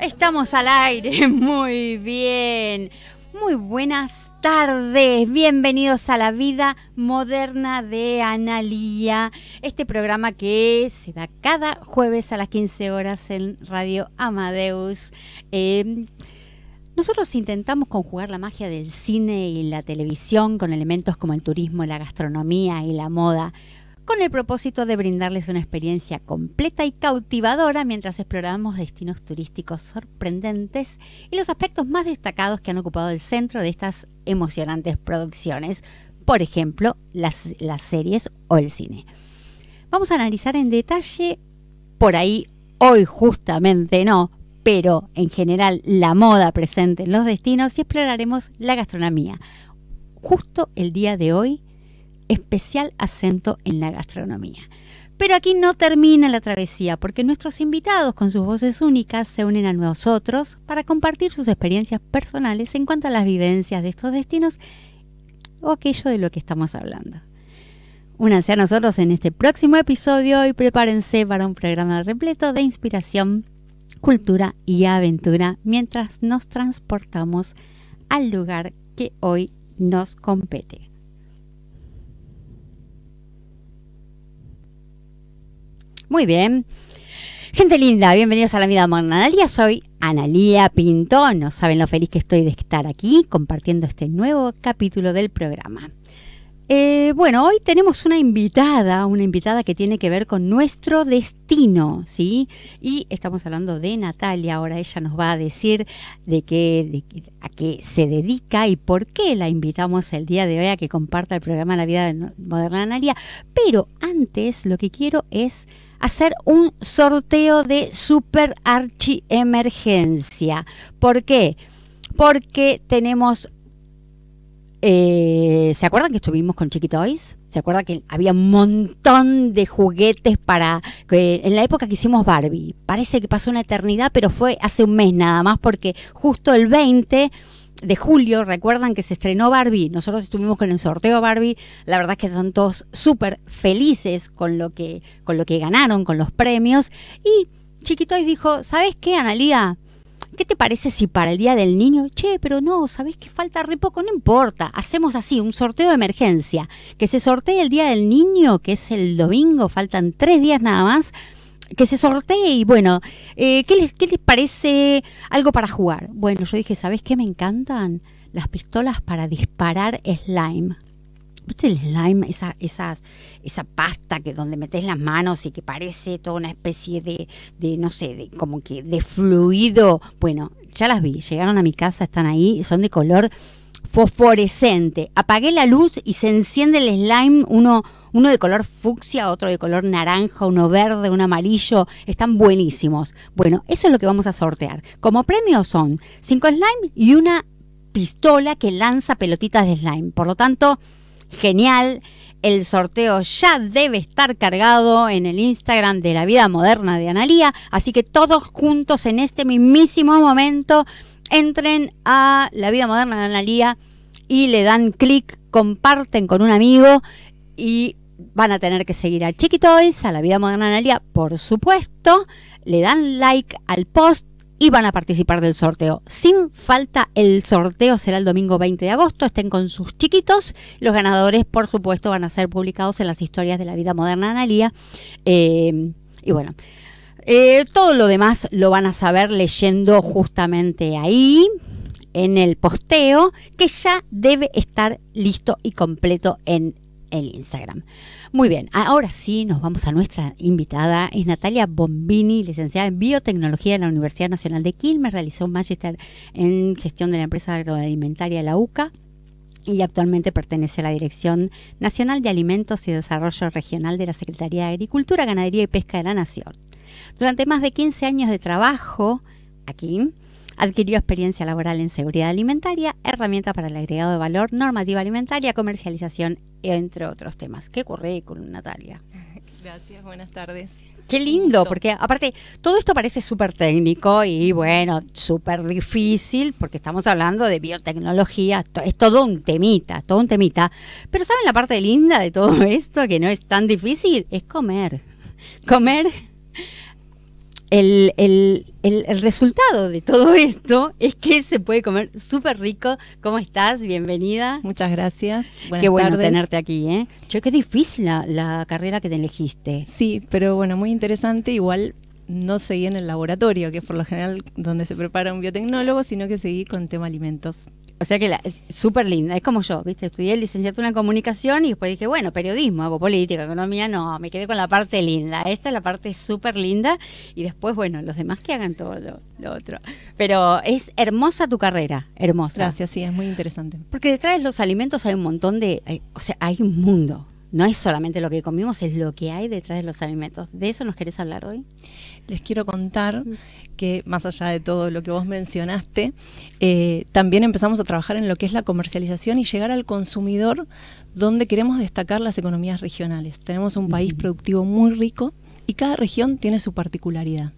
Estamos al aire, muy bien. Muy buenas tardes, bienvenidos a la vida moderna de Analía, este programa que se da cada jueves a las 15 horas en Radio Amadeus. Em, nosotros intentamos conjugar la magia del cine y la televisión con elementos como el turismo, la gastronomía y la moda con el propósito de brindarles una experiencia completa y cautivadora mientras exploramos destinos turísticos sorprendentes y los aspectos más destacados que han ocupado el centro de estas emocionantes producciones, por ejemplo, las, series o el cine. Vamos a analizar en detalle, por ahí hoy justamente no, pero en general la moda presente en los destinos y exploraremos la gastronomía. Justo el día de hoy, especial acento en la gastronomía. Pero aquí no termina la travesía, porque nuestros invitados con sus voces únicas se unen a nosotros para compartir sus experiencias personales en cuanto a las vivencias de estos destinos o aquello de lo que estamos hablando. Únanse a nosotros en este próximo episodio y prepárense para un programa repleto de inspiración, cultura y aventura mientras nos transportamos al lugar que hoy nos compete. Muy bien. Gente linda, bienvenidos a la vida moderna Analía. Soy Analía Pinto, No saben lo feliz que estoy de estar aquí compartiendo este nuevo capítulo del programa. Eh, bueno, hoy tenemos una invitada, una invitada que tiene que ver con nuestro destino, ¿sí? Y estamos hablando de Natalia, ahora ella nos va a decir de qué, a qué se dedica y por qué la invitamos el día de hoy a que comparta el programa La Vida Moderna Analia. Pero antes lo que quiero es hacer un sorteo de super archi emergencia. ¿Por qué? Porque tenemos eh, ¿Se acuerdan que estuvimos con Chiquitoys? ¿Se acuerdan que había un montón de juguetes para... Que en la época que hicimos Barbie, parece que pasó una eternidad, pero fue hace un mes nada más, porque justo el 20 de julio, recuerdan que se estrenó Barbie, nosotros estuvimos con el sorteo Barbie, la verdad es que son todos súper felices con lo, que, con lo que ganaron, con los premios. Y chiquito y dijo, ¿sabes qué, Analía? ¿Qué te parece si para el Día del Niño, che, pero no, sabes que falta re poco? No importa, hacemos así, un sorteo de emergencia, que se sortee el Día del Niño, que es el domingo, faltan tres días nada más que se sortee y bueno, eh, ¿qué, les, les parece algo para jugar? Bueno, yo dije, ¿sabes qué me encantan? Las pistolas para disparar slime. ¿Viste el slime? Esa, esas, esa pasta que donde metes las manos y que parece toda una especie de, de, no sé, de como que de fluido. Bueno, ya las vi, llegaron a mi casa, están ahí, son de color fosforescente. Apagué la luz y se enciende el slime, uno, uno de color fucsia, otro de color naranja, uno verde, uno amarillo, están buenísimos. Bueno, eso es lo que vamos a sortear. Como premio son 5 slime y una pistola que lanza pelotitas de slime. Por lo tanto, genial. El sorteo ya debe estar cargado en el Instagram de la vida moderna de Analía, así que todos juntos en este mismísimo momento entren a la vida moderna de Analía y le dan clic, comparten con un amigo y van a tener que seguir a Chiquitoys, a La Vida Moderna Analia, por supuesto. Le dan like al post y van a participar del sorteo. Sin falta, el sorteo será el domingo 20 de agosto. Estén con sus chiquitos. Los ganadores, por supuesto, van a ser publicados en las historias de la vida moderna de Analia. Eh, y bueno, eh, todo lo demás lo van a saber leyendo justamente ahí en el posteo que ya debe estar listo y completo en el Instagram. Muy bien, ahora sí nos vamos a nuestra invitada. Es Natalia Bombini, licenciada en Biotecnología de la Universidad Nacional de Quilmes. Realizó un máster en gestión de la empresa agroalimentaria de la UCA y actualmente pertenece a la Dirección Nacional de Alimentos y Desarrollo Regional de la Secretaría de Agricultura, Ganadería y Pesca de la Nación. Durante más de 15 años de trabajo aquí, Adquirió experiencia laboral en seguridad alimentaria, herramienta para el agregado de valor, normativa alimentaria, comercialización, entre otros temas. Qué currículum, Natalia. Gracias, buenas tardes. Qué lindo, porque aparte todo esto parece súper técnico y bueno, súper difícil, porque estamos hablando de biotecnología, es todo un temita, todo un temita. Pero ¿saben la parte linda de todo esto que no es tan difícil? Es comer. Comer el, el, el, resultado de todo esto es que se puede comer súper rico. ¿Cómo estás? Bienvenida. Muchas gracias. Buenas Qué bueno tenerte aquí. ¿eh? qué difícil la, la, carrera que te elegiste. Sí, pero bueno, muy interesante. Igual no seguí en el laboratorio, que es por lo general donde se prepara un biotecnólogo, sino que seguí con tema alimentos. O sea que es súper linda, es como yo, ¿viste? Estudié licenciatura en comunicación y después dije, bueno, periodismo, hago política, economía, no, me quedé con la parte linda. Esta es la parte súper linda y después, bueno, los demás que hagan todo lo, otro. Pero es hermosa tu carrera, hermosa. Gracias, sí, es muy interesante. Porque detrás de los alimentos hay un montón de, o sea, hay un mundo. No es solamente lo que comimos, es lo que hay detrás de los alimentos. ¿De eso nos querés hablar hoy? les quiero contar mm. que más allá de todo lo que vos mencionaste, eh, también empezamos a trabajar en lo que es la comercialización y llegar al consumidor donde queremos destacar las economías regionales. Tenemos un país productivo muy rico y cada región tiene su particularidad.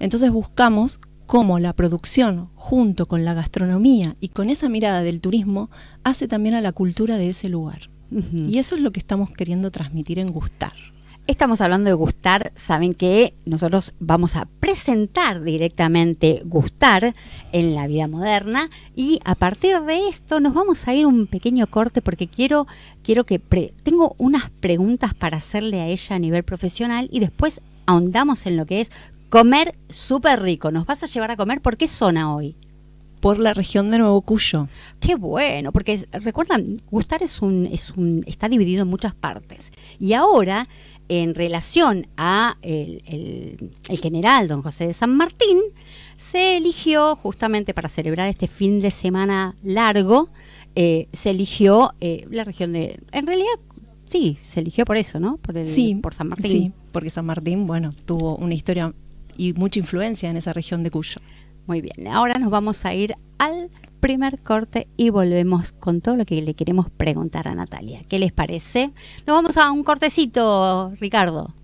Entonces buscamos cómo la producción junto con la gastronomía y con esa mirada del turismo hace también a la cultura de ese lugar. Y eso es lo que estamos queriendo transmitir en Gustar. Estamos hablando de gustar, saben que nosotros vamos a presentar directamente gustar en la vida moderna y a partir de esto nos vamos a ir un pequeño corte porque quiero, quiero que tengo unas preguntas para hacerle a ella a nivel profesional y después ahondamos en lo que es comer súper rico. Nos vas a llevar a comer por qué zona hoy por la región de Nuevo Cuyo. Qué bueno, porque recuerdan, Gustar es un, está dividido en muchas partes. Y ahora en relación a el, general don José de San Martín, se eligió justamente para celebrar este fin de semana largo, eh, se eligió eh, la región de... En realidad, sí, se eligió por eso, ¿no? Por, por San Martín. Sí, porque San Martín, bueno, tuvo una historia y mucha influencia en esa región de Cuyo. Muy bien, ahora nos vamos a ir al primer corte y volvemos con todo lo que le queremos preguntar a Natalia. ¿Qué les parece? Nos vamos a un cortecito, Ricardo.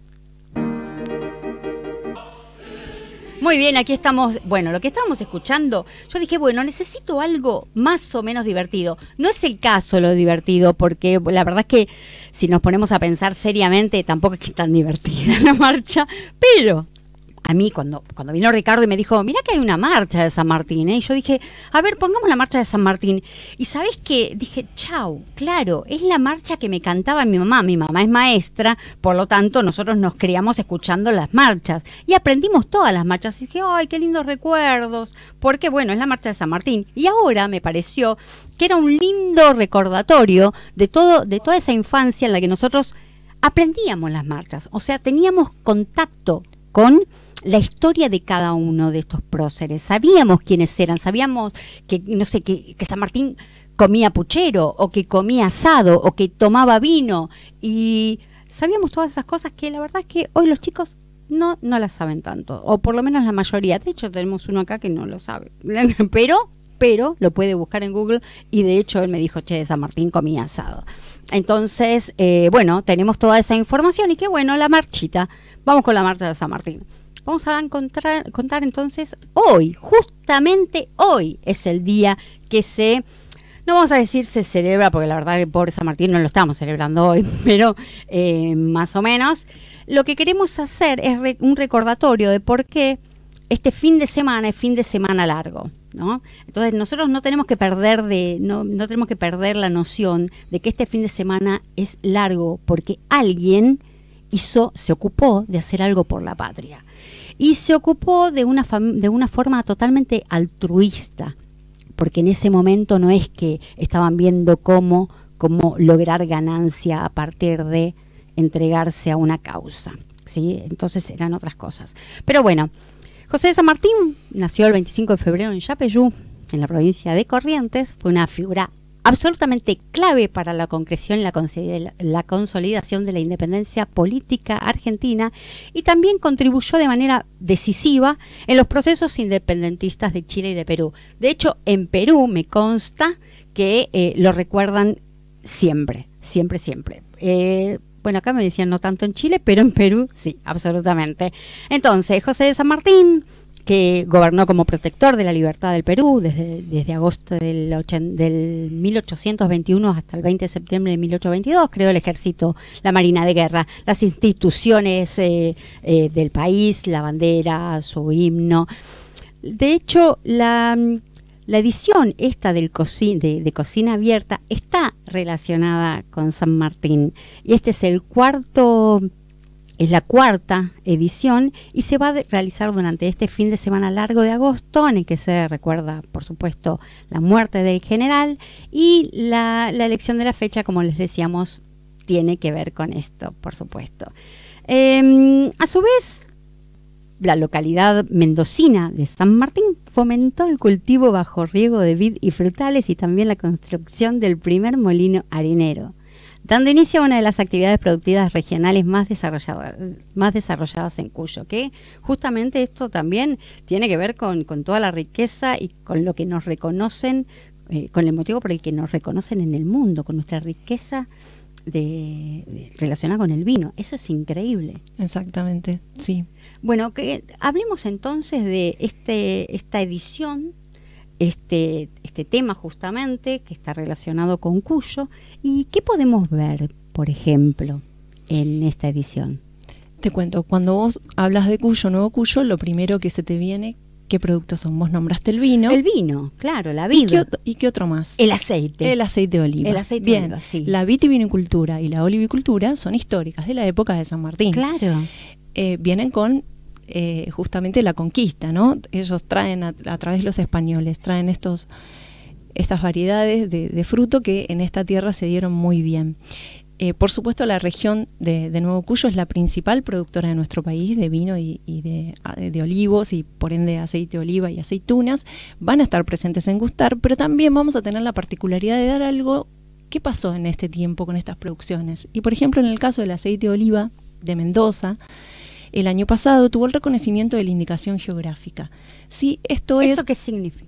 Muy bien, aquí estamos. Bueno, lo que estábamos escuchando, yo dije, bueno, necesito algo más o menos divertido. No es el caso lo divertido, porque la verdad es que si nos ponemos a pensar seriamente, tampoco es que es tan divertida la marcha, pero a mí cuando, cuando vino Ricardo y me dijo, mira que hay una marcha de San Martín, ¿eh? y yo dije, a ver, pongamos la marcha de San Martín. Y sabes qué, dije, chau, claro, es la marcha que me cantaba mi mamá, mi mamá es maestra, por lo tanto nosotros nos criamos escuchando las marchas y aprendimos todas las marchas. Y dije, ay, qué lindos recuerdos, porque bueno, es la marcha de San Martín. Y ahora me pareció que era un lindo recordatorio de, todo, de toda esa infancia en la que nosotros aprendíamos las marchas, o sea, teníamos contacto con la historia de cada uno de estos próceres. Sabíamos quiénes eran, sabíamos que, no sé, San Martín comía puchero o que comía asado o que tomaba vino y sabíamos todas esas cosas que la verdad es que hoy los chicos no, no las saben tanto, o por lo menos la mayoría. De hecho, tenemos uno acá que no lo sabe, pero, pero lo puede buscar en Google y de hecho él me dijo, che, San Martín comía asado. Entonces, eh, bueno, tenemos toda esa información y qué bueno, la marchita. Vamos con la marcha de San Martín. Vamos a encontrar, contar entonces hoy, justamente hoy es el día que se, no vamos a decir se celebra, porque la verdad que pobre San Martín no lo estamos celebrando hoy, pero eh, más o menos. Lo que queremos hacer es un recordatorio de por qué este fin de semana es fin de semana largo. ¿No? Entonces nosotros no tenemos que perder de, no, no tenemos que perder la noción de que este fin de semana es largo, porque alguien hizo, se ocupó de hacer algo por la patria. Y se ocupó de una, de una forma totalmente altruista, porque en ese momento no es que estaban viendo cómo, cómo lograr ganancia a partir de entregarse a una causa. ¿sí? Entonces eran otras cosas. Pero bueno, José de San Martín nació el 25 de febrero en Yapeyú, en la provincia de Corrientes, fue una figura absolutamente clave para la concreción y la, consolidación de la independencia política argentina y también contribuyó de manera decisiva en los procesos independentistas de Chile y de Perú. De hecho, en Perú me consta que eh, lo recuerdan siempre, siempre, siempre. Eh, bueno, acá me decían no tanto en Chile, pero en Perú sí, absolutamente. Entonces, José de San Martín que gobernó como protector de la libertad del Perú desde, desde agosto del, 1821 hasta el 20 de septiembre de 1822, creó el ejército, la Marina de Guerra, las instituciones eh, eh, del país, la bandera, su himno. De hecho, la, edición esta del de, de Cocina Abierta está relacionada con San Martín y este es el cuarto es la cuarta edición y se va a realizar durante este fin de semana largo de agosto, en el que se recuerda, por supuesto, la muerte del general y la, elección de la fecha, como les decíamos, tiene que ver con esto, por supuesto. Em, a su vez, la localidad mendocina de San Martín fomentó el cultivo bajo riego de vid y frutales y también la construcción del primer molino harinero dando inicio a una de las actividades productivas regionales más, desarrolladas, más desarrolladas en Cuyo, que justamente esto también tiene que ver con, toda la riqueza y con lo que nos reconocen, eh, con el motivo por el que nos reconocen en el mundo, con nuestra riqueza de, relacionada con el vino. Eso es increíble. Exactamente, sí. Bueno, que hablemos entonces de este, esta edición este, este tema justamente que está relacionado con Cuyo. ¿Y qué podemos ver, por ejemplo, en esta edición? Te cuento, cuando vos hablas de Cuyo, Nuevo Cuyo, lo primero que se te viene, ¿qué productos son? Vos nombraste el vino. El vino, claro, la vida. ¿Y qué, otro, más? El aceite. El aceite de oliva. El aceite Bien, de oliva, sí. La vitivinicultura y la olivicultura son históricas de la época de San Martín. Claro. Eh, vienen con eh, justamente la conquista, ¿no? Ellos traen a, través de los españoles, traen estos estas variedades de, fruto que en esta tierra se dieron muy bien. Eh, por supuesto, la región de, Nuevo Cuyo es la principal productora de nuestro país de vino y, de, de, olivos y por ende aceite de oliva y aceitunas. Van a estar presentes en Gustar, pero también vamos a tener la particularidad de dar algo que pasó en este tiempo con estas producciones. Y por ejemplo, en el caso del aceite de oliva de Mendoza, el año pasado tuvo el reconocimiento de la indicación geográfica. Sí, esto ¿Eso qué significa?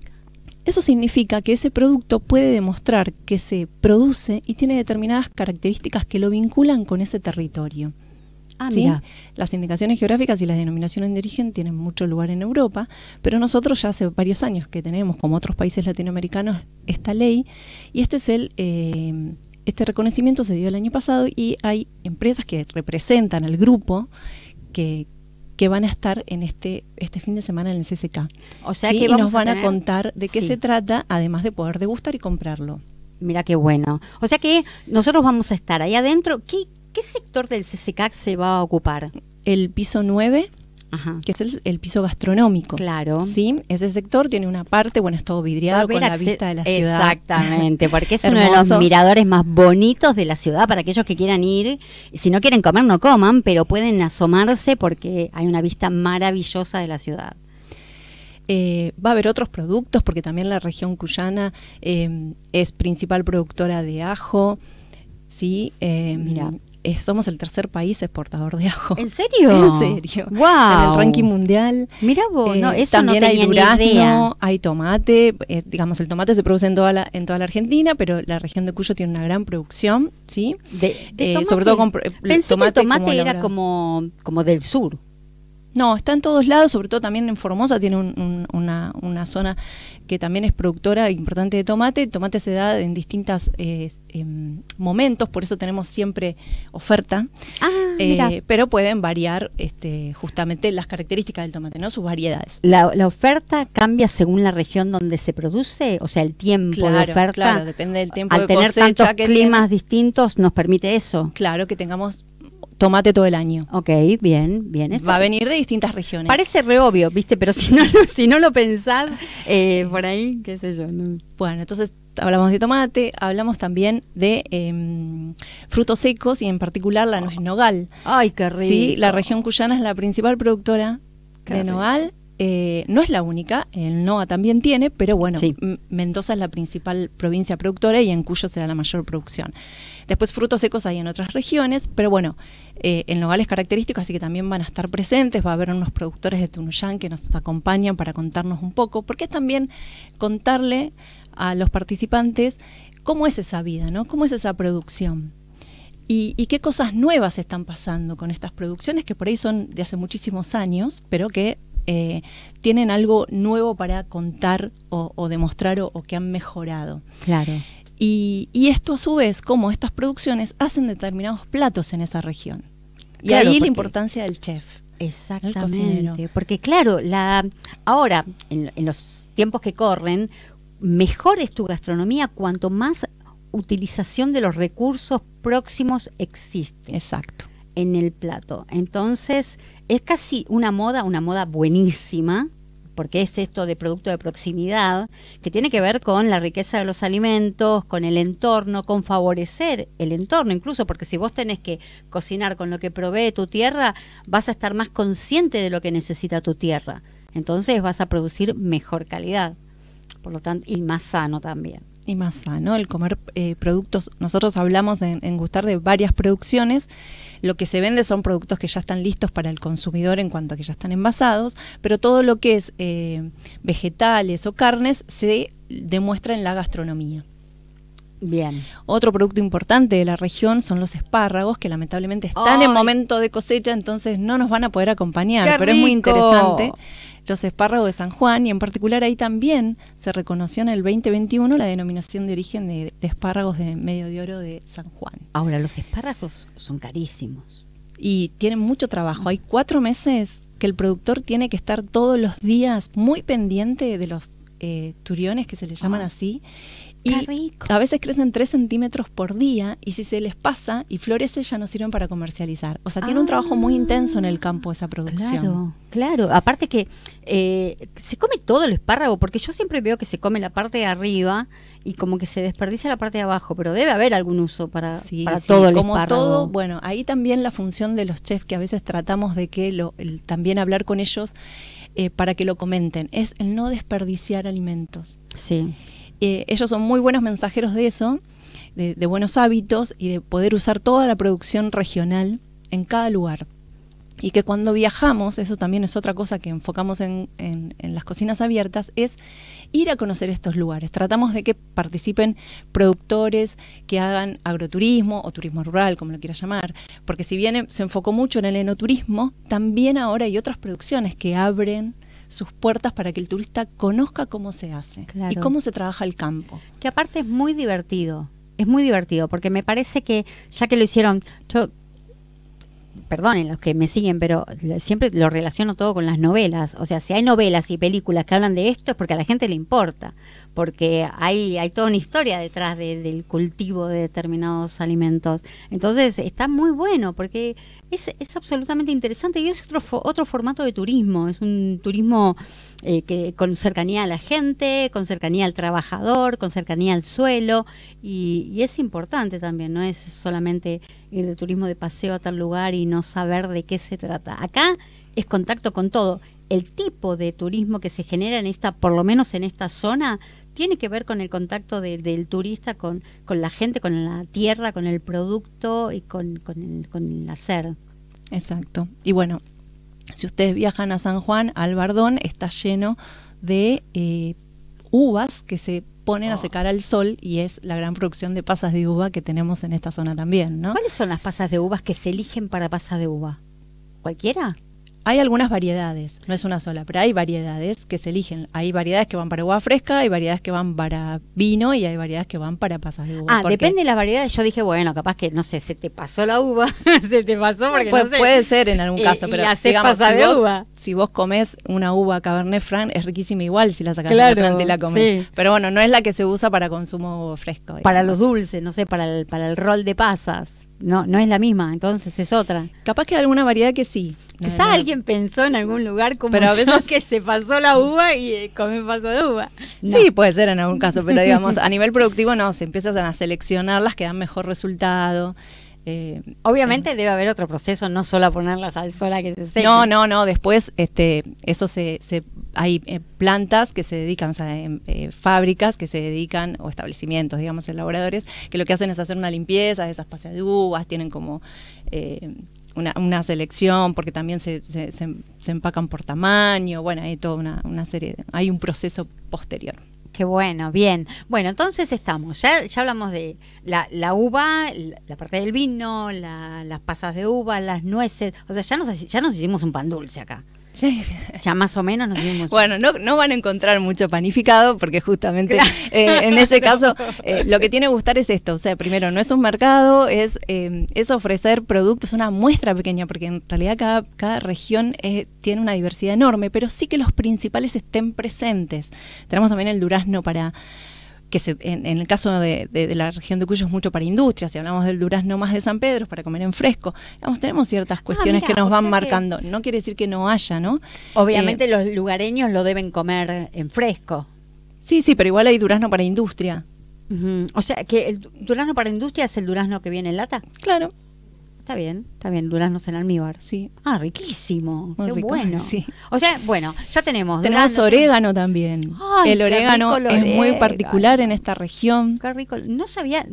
Eso significa que ese producto puede demostrar que se produce y tiene determinadas características que lo vinculan con ese territorio. Ah, Las indicaciones geográficas y las denominaciones de origen tienen mucho lugar en Europa, pero nosotros ya hace varios años que tenemos, como otros países latinoamericanos, esta ley y este es el... Eh, este reconocimiento se dio el año pasado y hay empresas que representan al grupo que, van a estar en este, este fin de semana en el CCK. O sea que nos van a, contar de qué se trata, además de poder degustar y comprarlo. Mira qué bueno. O sea que nosotros vamos a estar ahí adentro. ¿Qué, qué sector del CCK se va a ocupar? El piso 9, que es el, piso gastronómico. Claro. Sí, ese sector tiene una parte, bueno, es todo vidriado con la vista de la ciudad. Exactamente, porque es uno de los miradores más bonitos de la ciudad para aquellos que quieran ir. Si no quieren comer, no coman, pero pueden asomarse porque hay una vista maravillosa de la ciudad. Eh, va a haber otros productos porque también la región cuyana eh, es principal productora de ajo, ¿sí? Eh, Mira somos el tercer país exportador de ajo. ¿En serio? En serio. En el ranking mundial. Mira vos, eh, eso también no hay durazno, hay tomate, eh, digamos el tomate se produce en toda la en toda la Argentina, pero la región de Cuyo tiene una gran producción, ¿sí? De, eh, sobre todo con Pensé el tomate era como como del sur. No, está en todos lados, sobre todo también en Formosa tiene una, zona que también es productora importante de tomate. tomate se da en distintos eh, em, momentos, por eso tenemos siempre oferta. Ah, eh, pero pueden variar este, justamente las características del tomate, ¿no? Sus variedades. La, oferta cambia según la región donde se produce, o sea, el tiempo de oferta. Claro, depende del tiempo. Al de tener tantos climas distintos nos permite eso. Claro, que tengamos tomate todo el año. Ok, bien, bien. Va a venir de distintas regiones. Parece re obvio, ¿viste? Pero si no, lo pensás, eh, por ahí, qué sé yo. Bueno, entonces hablamos de tomate, hablamos también de em, frutos secos y en particular la nuez nogal. Ay, qué rico. Sí, la región cuyana es la principal productora de nogal eh, no es la única, el NOA también tiene, pero bueno, Mendoza es la principal provincia productora y en Cuyo se da la mayor producción. Después frutos secos hay en otras regiones, pero bueno, en eh, lugares característicos, así que también van a estar presentes, va a haber unos productores de Tunuyán que nos acompañan para contarnos un poco, porque es también contarle a los participantes cómo es esa vida, ¿no? cómo es esa producción. Y, y, qué cosas nuevas están pasando con estas producciones que por ahí son de hace muchísimos años, pero que eh, tienen algo nuevo para contar o, demostrar o, que han mejorado. Claro. Y, esto a su vez, como estas producciones hacen determinados platos en esa región. Y ahí la importancia del chef. Exactamente, porque claro, ahora en, en, los tiempos que corren, mejor es tu gastronomía cuanto más utilización de los recursos próximos existe. Exacto. En el plato. Entonces, es casi una moda, una moda buenísima, porque es esto de producto de proximidad, que tiene que ver con la riqueza de los alimentos, con el entorno, con favorecer el entorno, incluso porque si vos tenés que cocinar con lo que provee tu tierra, vas a estar más consciente de lo que necesita tu tierra. Entonces vas a producir mejor calidad, por lo tanto, y más sano también y más sano, el comer eh, productos, nosotros hablamos en, gustar de varias producciones, lo que se vende son productos que ya están listos para el consumidor en cuanto a que ya están envasados, pero todo lo que es eh, vegetales o carnes se demuestra en la gastronomía. Bien. Otro producto importante de la región son los espárragos, que lamentablemente están en momento de cosecha, entonces no nos van a poder acompañar, pero es muy interesante los espárragos de San Juan y en particular ahí también se reconoció en el 2021 la denominación de origen de, espárragos de medio de oro de San Juan. Ahora, los espárragos son carísimos. Y tienen mucho trabajo. Hay cuatro meses que el productor tiene que estar todos los días muy pendiente de los eh, turiones, que se le llaman ah. así, a veces crecen 3 centímetros por día y si se les pasa y florece ya no sirven para comercializar. O sea, tiene un trabajo muy intenso en el campo esa producción. Claro, claro. Aparte que eh, se come todo el espárrago, porque yo siempre veo que se come la parte de arriba y como que se desperdicia la parte de abajo, pero debe haber algún uso para, para todo el como todo, bueno, ahí también la función de los chefs, que a veces tratamos de que lo, también hablar con ellos eh, para que lo comenten, es el no desperdiciar alimentos. Sí. Eh, ellos son muy buenos mensajeros de eso, de, buenos hábitos y de poder usar toda la producción regional en cada lugar. Y que cuando viajamos, eso también es otra cosa que enfocamos en, las cocinas abiertas, es ir a conocer estos lugares. Tratamos de que participen productores que hagan agroturismo o turismo rural, como lo quiera llamar, porque si bien se enfocó mucho en el enoturismo, también ahora hay otras producciones que abren sus puertas para que el turista conozca cómo se hace y cómo se trabaja el campo. Que aparte es muy divertido, es muy divertido, porque me parece que ya que lo hicieron, yo perdonen los que me siguen, pero siempre lo relaciono todo con las novelas. O sea, si hay novelas y películas que hablan de esto es porque a la gente le importa porque hay, toda una historia detrás del cultivo de determinados alimentos. Entonces está muy bueno porque es, absolutamente interesante y es otro, otro formato de turismo, es un turismo eh, que, con cercanía a la gente, con cercanía al trabajador, con cercanía al suelo y, y es importante también, no es solamente ir de turismo de paseo a tal lugar y no saber de qué se trata. Acá es contacto con todo. El tipo de turismo que se genera en esta, por lo menos en esta zona, tiene que ver con el contacto del turista con, con, la gente, con la tierra, con el producto y con, el, hacer. Exacto. Y bueno, si ustedes viajan a San Juan, Albardón está lleno de eh, uvas que se ponen a ah. secar al sol y es la gran producción de pasas de uva que tenemos en esta zona también, ¿no? ¿Cuáles son las pasas de uvas que se eligen para pasas de uva? ¿Cualquiera? Hay algunas variedades, no es una sola, pero hay variedades que se eligen. Hay variedades que van para uva fresca, hay variedades que van para vino y hay variedades que van para pasas de uva. Ah, depende de las variedades. Yo dije, bueno, capaz que, no sé, se te pasó la uva, se te pasó porque no sé. Puede ser en algún caso, pero y pasas de uva si vos comés una uva Cabernet Franc, es riquísima igual si la sacas de la, la comés. Pero bueno, no es la que se usa para consumo fresco. Para los dulces, no sé, para el, para el rol de pasas. No, no es la misma, entonces es otra. Capaz que hay alguna variedad que sí. Quizás alguien pensó en algún lugar como pero a veces que se pasó la uva y eh, comen paso de uva. Sí, puede ser en algún caso, pero digamos, a nivel productivo no, se empiezan a seleccionar las que dan mejor resultado. Eh, Obviamente debe haber otro proceso, no solo a ponerlas al sol que se seque. No, no, no. Después, este, eso se, hay eh, plantas que se dedican, o sea, em, eh, fábricas que se dedican o establecimientos, digamos, elaboradores, que lo que hacen es hacer una limpieza de esas pasas tienen como una, una, selección, porque también se, se, empacan por tamaño. Bueno, hay toda una, una serie, hay un proceso posterior. Qué bueno, bien. Bueno, entonces estamos, ya, ya hablamos de la, la uva, la, parte del vino, las pasas de uva, las nueces, o sea, ya nos, ya nos hicimos un pan dulce acá. ya más o menos nos vimos. Bueno, no, van a encontrar mucho panificado porque justamente eh, en ese caso eh, lo que tiene que gustar es esto. O sea, primero, no es un mercado, es, eh, es ofrecer productos, una muestra pequeña, porque en realidad cada, región tiene una diversidad enorme, pero sí que los principales estén presentes. Tenemos también el durazno para que en, el caso de, la región de Cuyo es mucho para industria, si hablamos del durazno más de San Pedro es para comer en fresco. Digamos, tenemos ciertas ah, cuestiones que nos van marcando. No quiere decir que no haya, ¿no? Obviamente eh, los lugareños lo deben comer en fresco. Sí, sí, pero igual hay durazno para industria. O sea, que el durazno para industria es el durazno que viene en lata. Claro. Está bien, está bien, duraznos en almíbar. Sí. Ah, riquísimo. Muy bueno. O sea, bueno, ya tenemos. Tenemos orégano también. el orégano es muy particular en esta región. Qué rico. No sabía,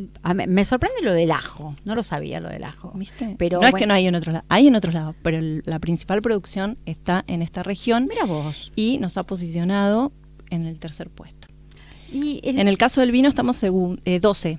me, sorprende lo del ajo. No lo sabía lo del ajo. ¿Viste? Pero, no es que no hay en otros lados. Hay en otros lados, pero la principal producción está en esta región. Mira vos. Y nos ha posicionado en el tercer puesto. Y en el caso del vino estamos según eh, 12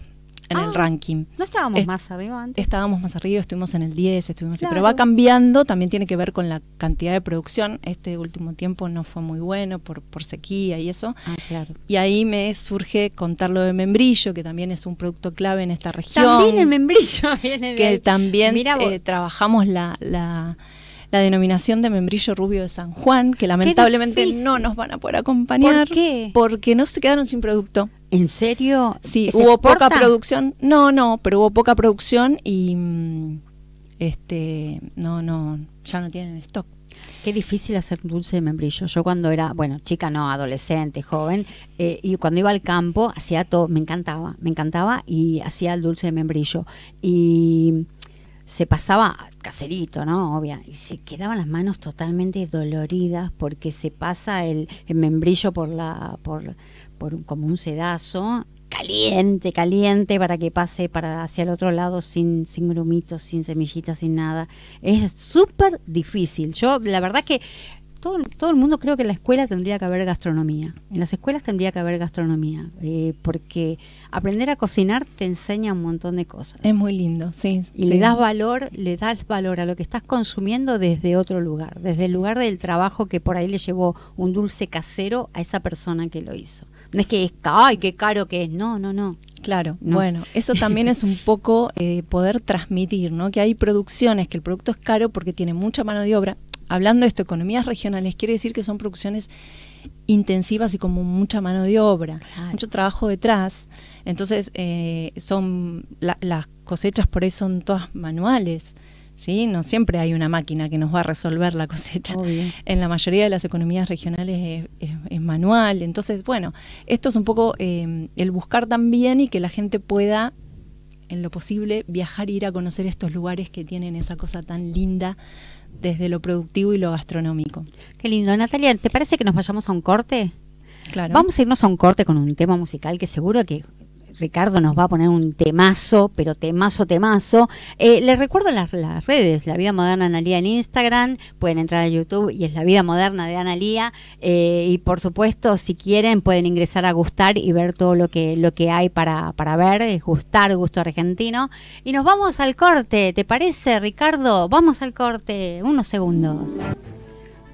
en el ah, ranking. ¿No estábamos más arriba antes? Estábamos más arriba, estuvimos en el 10, estuvimos pero va cambiando, también tiene que ver con la cantidad de producción. Este último tiempo no fue muy bueno por, por sequía y eso. Ah, claro. Y ahí me surge contar lo de membrillo, que también es un producto clave en esta región. También el membrillo viene Que también eh, trabajamos la la denominación de membrillo rubio de San Juan, que lamentablemente no nos van a poder acompañar. ¿Por qué? Porque no se quedaron sin producto. ¿En serio? Sí, hubo poca producción. No, no, pero hubo poca producción y mm, este no, no, ya no tienen stock. Qué difícil hacer dulce de membrillo. Yo cuando era, bueno, chica no, adolescente, joven, eh, y cuando iba al campo hacía todo, me encantaba, me encantaba y hacía el dulce de membrillo. Y se pasaba caserito, ¿no? Obvia. Y se quedaban las manos totalmente doloridas porque se pasa el, membrillo por la, por, por como un sedazo caliente, caliente para que pase para hacia el otro lado sin, sin grumitos, sin semillitas, sin nada. Es súper difícil. Yo la verdad que todo, el mundo creo que en la escuela tendría que haber gastronomía. En las escuelas tendría que haber gastronomía, eh, porque aprender a cocinar te enseña un montón de cosas. Es muy lindo, sí. Y le das valor, le das valor a lo que estás consumiendo desde otro lugar, desde el lugar del trabajo que por ahí le llevó un dulce casero a esa persona que lo hizo. No es que es, ay, qué caro que es, no, no, no. Claro, bueno, eso también es un poco eh, poder transmitir, ¿no? Que hay producciones que el producto es caro porque tiene mucha mano de obra, hablando de esto, economías regionales, quiere decir que son producciones intensivas y como mucha mano de obra, mucho trabajo detrás. Entonces, eh, son las cosechas por ahí son todas manuales. ¿sí? No siempre hay una máquina que nos va a resolver la cosecha. En la mayoría de las economías regionales es, manual. Entonces, bueno, esto es un poco eh, el buscar también y que la gente pueda, en lo posible, viajar e ir a conocer estos lugares que tienen esa cosa tan linda desde lo productivo y lo gastronómico. Qué lindo. Natalia, ¿te parece que nos vayamos a un corte? Claro. Vamos a irnos a un corte con un tema musical que seguro que Ricardo nos va a poner un temazo, pero temazo, temazo. Eh, les recuerdo las, redes, La Vida Moderna Analía en Instagram, pueden entrar a YouTube y es La Vida Moderna de Analía. Eh, y por supuesto, si quieren, pueden ingresar a Gustar y ver todo lo que, lo que hay para, para ver, Gustar, Gusto Argentino. Y nos vamos al corte, ¿te parece, Ricardo? Vamos al corte, unos segundos.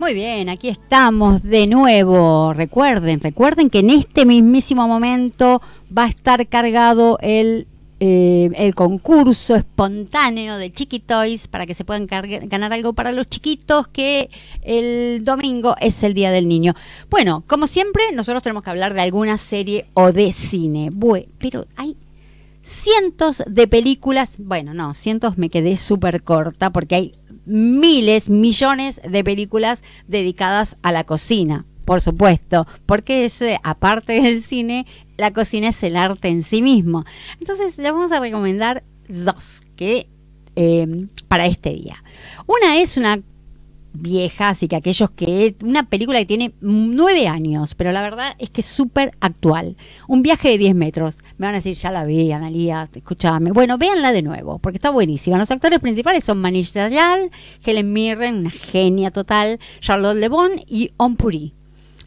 Muy bien, aquí estamos de nuevo. Recuerden, recuerden que en este mismísimo momento va a estar cargado el, eh, concurso espontáneo de Chiquitoys para que se puedan ganar algo para los chiquitos que el domingo es el Día del Niño. Bueno, como siempre, nosotros tenemos que hablar de alguna serie o de cine. pero hay cientos de películas, bueno, no, cientos me quedé súper corta porque hay miles, millones de películas dedicadas a la cocina, por supuesto, porque eh, aparte del cine, la cocina es el arte en sí mismo. Entonces le vamos a recomendar dos que eh, para este día. Una es una viejas y que aquellos que... Una película que tiene nueve años, pero la verdad es que es súper actual. Un viaje de 10 metros. Me van a decir, ya la vi, Analia, escúchame. Bueno, véanla de nuevo, porque está buenísima. Los actores principales son Manish Dayal, Helen Mirren, una genia total, Charlotte Le Bon y On Puri.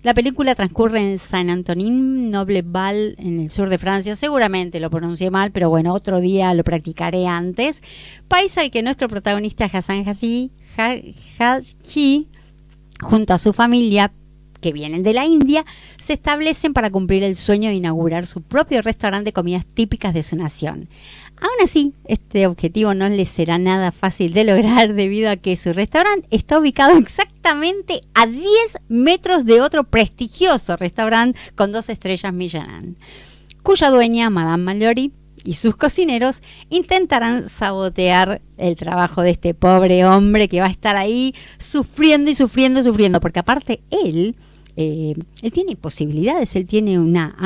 La película transcurre en saint Antonin, Val, en el sur de Francia. Seguramente lo pronuncié mal, pero bueno, otro día lo practicaré antes. País al que nuestro protagonista Hassan Hassi Haji, junto a su familia, que vienen de la India, se establecen para cumplir el sueño de inaugurar su propio restaurante de comidas típicas de su nación. Aún así, este objetivo no les será nada fácil de lograr debido a que su restaurante está ubicado exactamente a 10 metros de otro prestigioso restaurante con dos estrellas Michelin, cuya dueña, Madame Mallory, y sus cocineros intentarán sabotear el trabajo de este pobre hombre que va a estar ahí sufriendo y sufriendo y sufriendo, porque aparte él... Eh, él tiene posibilidades, él tiene una,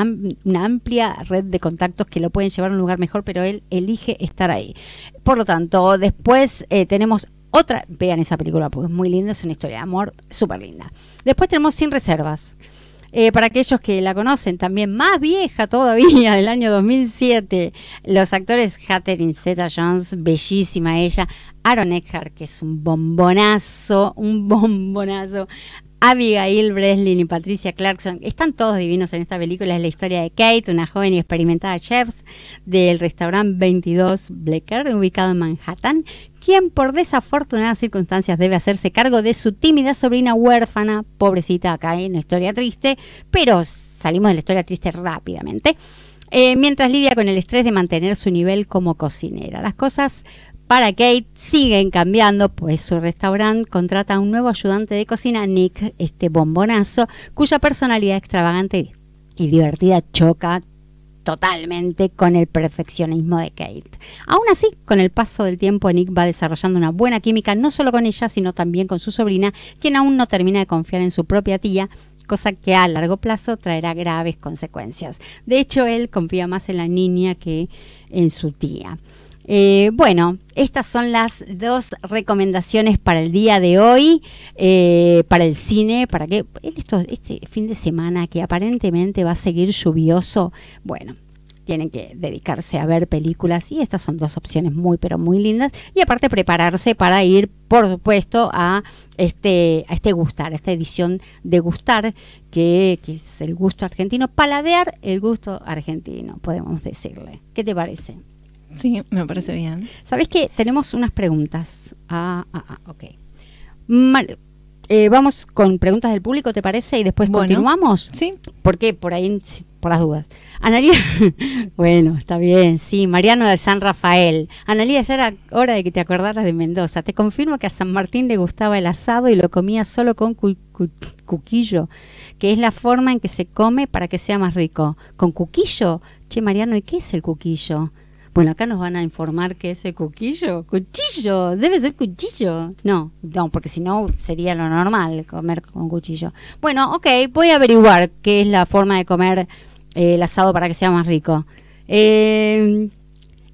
una, amplia red de contactos que lo pueden llevar a un lugar mejor, pero él elige estar ahí. Por lo tanto, después eh, tenemos otra, vean esa película porque es muy linda, es una historia de amor súper linda. Después tenemos Sin Reservas, eh, para aquellos que la conocen, también más vieja todavía, del año 2007, los actores Catherine Zeta-Jones, bellísima ella, Aaron Eckhart, que es un bombonazo, un bombonazo, Abigail Breslin y Patricia Clarkson. Están todos divinos en esta película. Es la historia de Kate, una joven y experimentada chef del restaurante 22 Blecker, ubicado en Manhattan, quien por desafortunadas circunstancias debe hacerse cargo de su tímida sobrina huérfana, pobrecita acá en una historia triste, pero salimos de la historia triste rápidamente, eh, mientras lidia con el estrés de mantener su nivel como cocinera. Las cosas para Kate siguen cambiando, pues su restaurante contrata a un nuevo ayudante de cocina, Nick, este bombonazo, cuya personalidad extravagante y divertida choca totalmente con el perfeccionismo de Kate. Aún así, con el paso del tiempo, Nick va desarrollando una buena química no solo con ella, sino también con su sobrina, quien aún no termina de confiar en su propia tía, cosa que a largo plazo traerá graves consecuencias. De hecho, él confía más en la niña que en su tía. Eh, bueno, estas son las dos recomendaciones para el día de hoy, eh, para el cine, para que este fin de semana que aparentemente va a seguir lluvioso, bueno, tienen que dedicarse a ver películas y estas son dos opciones muy pero muy lindas y aparte prepararse para ir, por supuesto, a este, a este gustar, esta edición de gustar, que, que es el gusto argentino, paladear el gusto argentino, podemos decirle. ¿Qué te parece? Sí, me parece bien. ¿Sabes qué? Tenemos unas preguntas. Ah, ah, ah ok. Eh, vamos con preguntas del público, ¿te parece? Y después continuamos. Sí. ¿Por qué? Por ahí, por las dudas. Analía, bueno, está bien, sí, Mariano de San Rafael. Analía, ya era hora de que te acordaras de Mendoza. Te confirmo que a San Martín le gustaba el asado y lo comía solo con cuquillo, que es la forma en que se come para que sea más rico. ¿Con cuquillo? Che, Mariano, ¿y qué es el cuquillo? Bueno, pues acá nos van a informar que ese cuquillo, cuchillo, debe ser cuchillo. No, no, porque si no sería lo normal comer con cuchillo. Bueno, ok, voy a averiguar qué es la forma de comer eh, el asado para que sea más rico. Eh,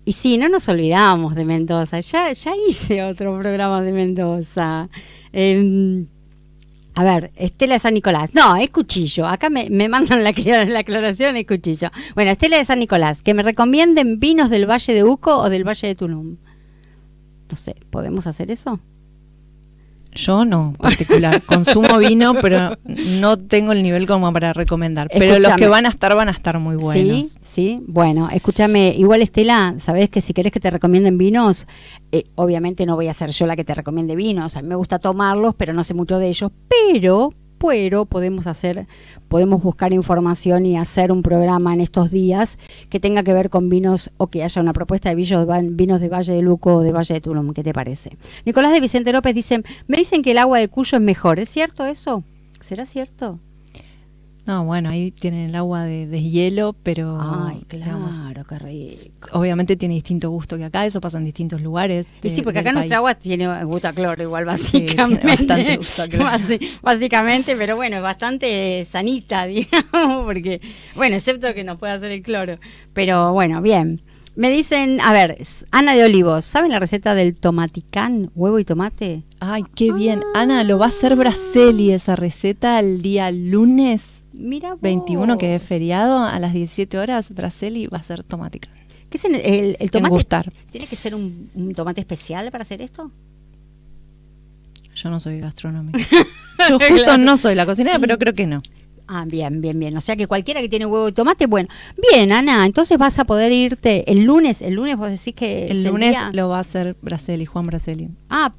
y sí, no nos olvidamos de Mendoza. Ya, ya hice otro programa de Mendoza. Em, a ver, Estela de San Nicolás. No, es cuchillo. Acá me, mandan la, la, aclaración, es cuchillo. Bueno, Estela de San Nicolás, que me recomienden vinos del Valle de Uco o del Valle de Tulum. No sé, ¿podemos hacer eso? Yo no, particular. Consumo vino, pero no tengo el nivel como para recomendar. Pero los que van a estar, van a estar muy buenos. Sí, sí. Bueno, escúchame, igual Estela, sabes que si querés que te recomienden vinos, eh, obviamente no voy a ser yo la que te recomiende vinos. A mí me gusta tomarlos, pero no sé mucho de ellos. Pero pero podemos hacer, podemos buscar información y hacer un programa en estos días que tenga que ver con vinos o que haya una propuesta de vinos de Valle de Luco o de Valle de Tulum, ¿qué te parece? Nicolás de Vicente López dice, me dicen que el agua de Cuyo es mejor, ¿es cierto eso? ¿Será cierto? No, bueno, ahí tienen el agua de, deshielo, hielo, pero. Ay, claro, qué rico. Obviamente tiene distinto gusto que acá, eso pasa en distintos lugares. sí, porque acá nuestra agua tiene gusto a cloro, igual, básicamente. bastante gusto cloro. básicamente, pero bueno, es bastante sanita, digamos, porque. Bueno, excepto que nos puede hacer el cloro. Pero bueno, bien. Me dicen, a ver, Ana de Olivos, ¿saben la receta del tomaticán, huevo y tomate? Ay, qué bien. Ana, lo va a hacer Braseli esa receta el día lunes Mira 21, que es feriado, a las 17 horas, Braseli va a ser tomática. ¿Qué es el, tomate? ¿Tiene que ser un, tomate especial para hacer esto? Yo no soy gastronómica. Yo justo no soy la cocinera, pero creo que no. Ah, bien, bien, bien. O sea que cualquiera que tiene huevo y tomate, bueno. Bien, Ana, entonces vas a poder irte el lunes. El lunes vos decís que. El lunes lo va a hacer Braseli, Juan Braseli Ah,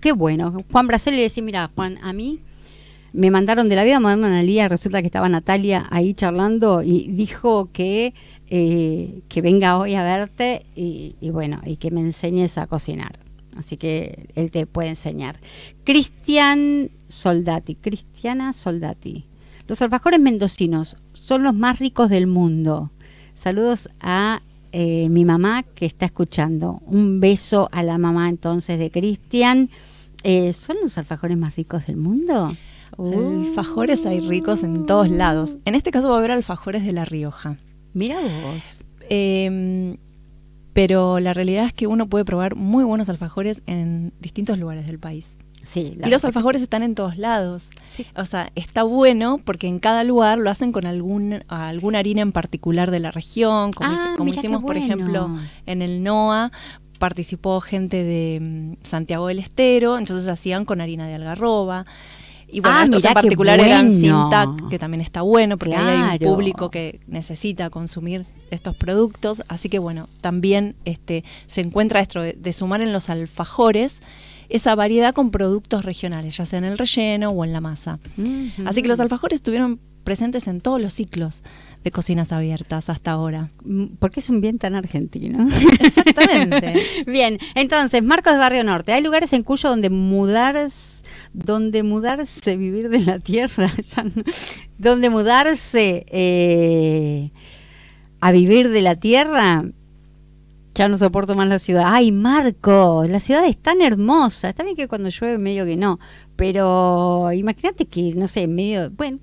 qué, bueno. Juan Braseli le decís, mira, Juan, a mí me mandaron de la vida moderna Analía, resulta que estaba Natalia ahí charlando y dijo que, eh, que venga hoy a verte y, bueno, y que me enseñes a cocinar. Así que él te puede enseñar. Cristian Soldati, Cristiana Soldati. Los alfajores mendocinos son los más ricos del mundo. Saludos a eh, mi mamá que está escuchando. Un beso a la mamá entonces de Cristian. Eh, ¿Son los alfajores más ricos del mundo? Uh. Alfajores hay ricos en todos lados. En este caso va a haber alfajores de La Rioja. Mira vos. Em, pero la realidad es que uno puede probar muy buenos alfajores en distintos lugares del país. Sí, y los alfajores están en todos lados. O sea, está bueno porque en cada lugar lo hacen con algún, alguna harina en particular de la región, como, ah, hicimos, por ejemplo, en el NOA, participó gente de mm, Santiago del Estero, entonces hacían con harina de algarroba. Y bueno, ah, estos en particular eran Sintac, que también está bueno, porque hay un público que necesita consumir estos productos. Así que bueno, también este, se encuentra esto de, sumar en los alfajores esa variedad con productos regionales, ya sea en el relleno o en la masa. Así que los alfajores tuvieron presentes en todos los ciclos de cocinas abiertas hasta ahora. Mm, porque es un bien tan argentino. Exactamente. bien, entonces, Marcos de Barrio Norte, hay lugares en Cuyo donde mudarse donde mudarse, vivir de la tierra, donde mudarse eh, a vivir de la tierra, ya no soporto más la ciudad. Ay, Marco, la ciudad es tan hermosa. Está bien que cuando llueve medio que no, pero imagínate que, no sé, medio, bueno,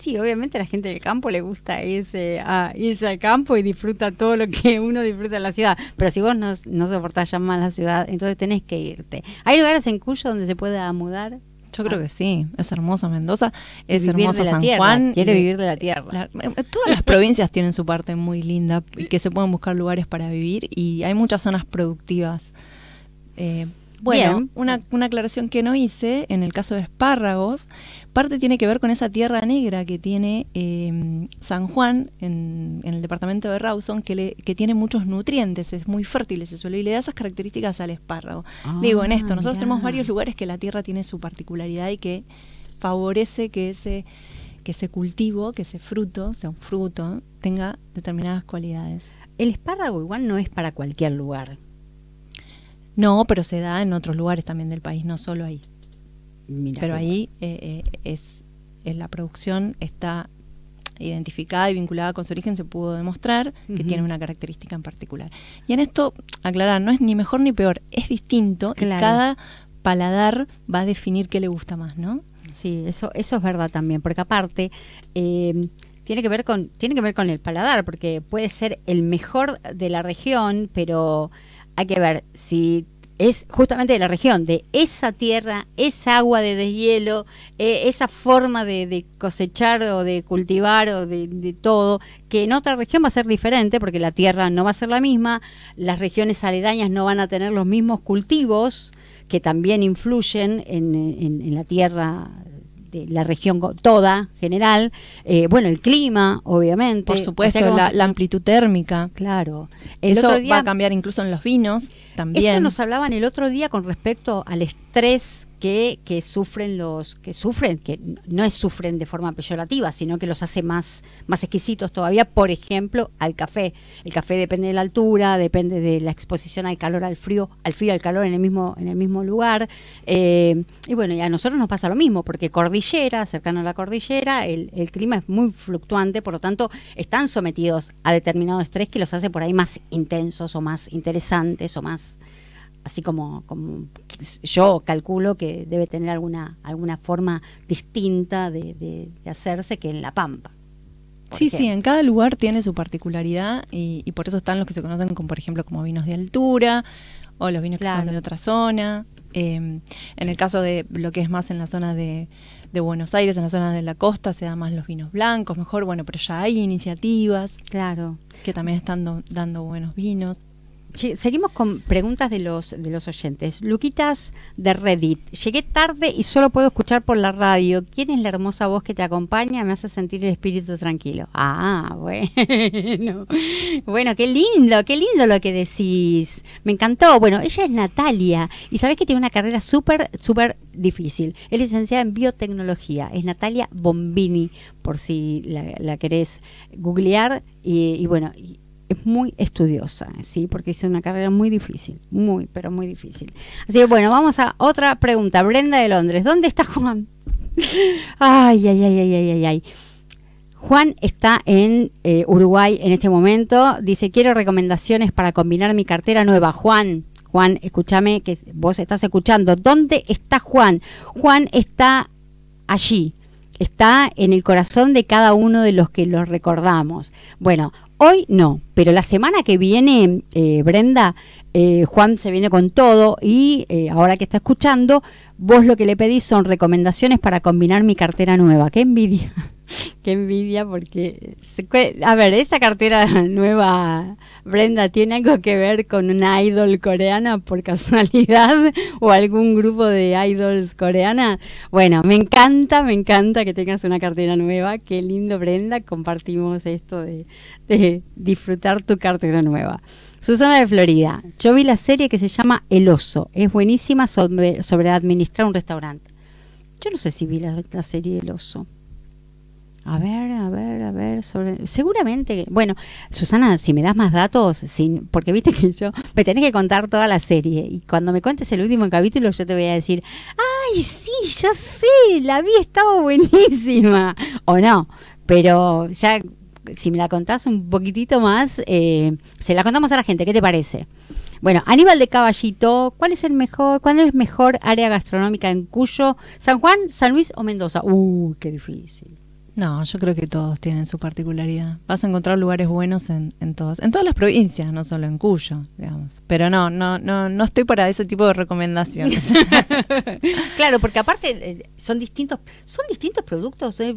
Sí, obviamente a la gente del campo le gusta irse a irse al campo y disfruta todo lo que uno disfruta en la ciudad. Pero si vos no, soportás ya más la ciudad, entonces tenés que irte. ¿Hay lugares en Cuyo donde se pueda mudar? Yo creo ah. que sí, es hermosa Mendoza, es hermoso San Juan. Quiere vivir de la tierra. Eh, eh, todas las provincias tienen su parte muy linda y que se pueden buscar lugares para vivir y hay muchas zonas productivas. Eh, bueno, una, una aclaración que no hice en el caso de espárragos, parte tiene que ver con esa tierra negra que tiene em, San Juan en, el departamento de Rawson, que, que tiene muchos nutrientes, es muy fértil ese suelo y le da esas características al espárrago. Digo, en esto, ah, nosotros tenemos varios lugares que la tierra tiene su particularidad y que favorece que ese, que ese cultivo, que ese fruto, sea un fruto, tenga determinadas cualidades. El espárrago igual no es para cualquier lugar. No, pero se da en otros lugares también del país, no solo ahí. pero ahí eh, eh, es, la producción está identificada y vinculada con su origen, se pudo demostrar que tiene una característica en particular. Y en esto, aclarar, no es ni mejor ni peor, es distinto y cada paladar va a definir qué le gusta más, ¿no? Sí, eso, eso es verdad también, porque aparte em, tiene, que ver con, tiene que ver con el paladar, porque puede ser el mejor de la región, pero hay que ver si es justamente de la región, de esa tierra, esa agua de deshielo, eh, esa forma de, cosechar o de cultivar o de, todo, que en otra región va a ser diferente porque la tierra no va a ser la misma, las regiones aledañas no van a tener los mismos cultivos que también influyen en la tierra la región toda, general, eh, bueno, el clima, obviamente. Por supuesto, la, amplitud térmica. Claro. eso va a cambiar incluso en los vinos también. Eso nos hablaban el otro día con respecto al estrés que, sufren los que sufren, que no es sufren de forma peyorativa, sino que los hace más, más exquisitos todavía, por ejemplo, al café. El café depende de la altura, depende de la exposición al calor, al frío, al frío, al calor en el mismo, en el mismo lugar. Eh, y bueno, ya a nosotros nos pasa lo mismo, porque cordillera, cercano a la cordillera, el, el clima es muy fluctuante, por lo tanto, están sometidos a determinado estrés que los hace por ahí más intensos o más interesantes o más así como, yo calculo que debe tener alguna, alguna forma distinta de, hacerse que en La Pampa. Sí, sí, en cada lugar tiene su particularidad y, por eso están los que se conocen como, por ejemplo, como vinos de altura o los vinos que son de otra zona. Em, en el caso de lo que es más en la zona de, Buenos Aires, en la zona de la costa, se dan más los vinos blancos, mejor, bueno, pero ya hay iniciativas. Claro. Que también están dando buenos vinos seguimos con preguntas de los, de los oyentes. Luquitas de Reddit. Llegué tarde y solo puedo escuchar por la radio. ¿Quién es la hermosa voz que te acompaña? Me hace sentir el espíritu tranquilo. Ah, bueno. Bueno, qué lindo, qué lindo lo que decís. Me encantó. Bueno, ella es Natalia y sabes que tiene una carrera súper, súper difícil. Es licenciada en biotecnología. Es Natalia Bombini, por si la, la querés googlear. Y, y bueno es muy estudiosa, ¿sí? Porque hizo una carrera muy difícil, muy, pero muy difícil. Así que bueno, vamos a otra pregunta. Brenda de Londres, ¿dónde está Juan? ay, ay, ay, ay, ay, ay, Juan está en eh, Uruguay en este momento. Dice, quiero recomendaciones para combinar mi cartera nueva. Juan, Juan, escúchame, que vos estás escuchando. ¿Dónde está Juan? Juan está allí, está en el corazón de cada uno de los que lo recordamos. Bueno, Hoy no, pero la semana que viene, eh, Brenda, eh, Juan se viene con todo y eh, ahora que está escuchando, vos lo que le pedís son recomendaciones para combinar mi cartera nueva. ¡Qué envidia! ¡Qué envidia! Porque, a ver, esta cartera nueva, Brenda, ¿tiene algo que ver con una idol coreana por casualidad? ¿O algún grupo de idols coreana. Bueno, me encanta, me encanta que tengas una cartera nueva. ¡Qué lindo, Brenda! Compartimos esto de, de disfrutar tu cartera nueva. Susana de Florida, yo vi la serie que se llama El Oso, es buenísima sobre, administrar un restaurante. Yo no sé si vi la, serie El Oso. A ver, a ver, a ver, Seguramente, bueno, Susana, si me das más datos, sin, porque viste que yo me tenés que contar toda la serie y cuando me cuentes el último capítulo yo te voy a decir, ay, sí, ya sé, la vi, estaba buenísima, o no, pero ya si me la contás un poquitito más, eh, se la contamos a la gente, ¿qué te parece? Bueno, Aníbal de Caballito, ¿cuál es el mejor, cuál es mejor área gastronómica en Cuyo, San Juan, San Luis o Mendoza? Uy, uh, qué difícil. No, yo creo que todos tienen su particularidad. Vas a encontrar lugares buenos en, todas, en todas las provincias, no solo en Cuyo, digamos. Pero no, no, no, no estoy para ese tipo de recomendaciones. claro, porque aparte eh, son distintos, son distintos productos. Eh,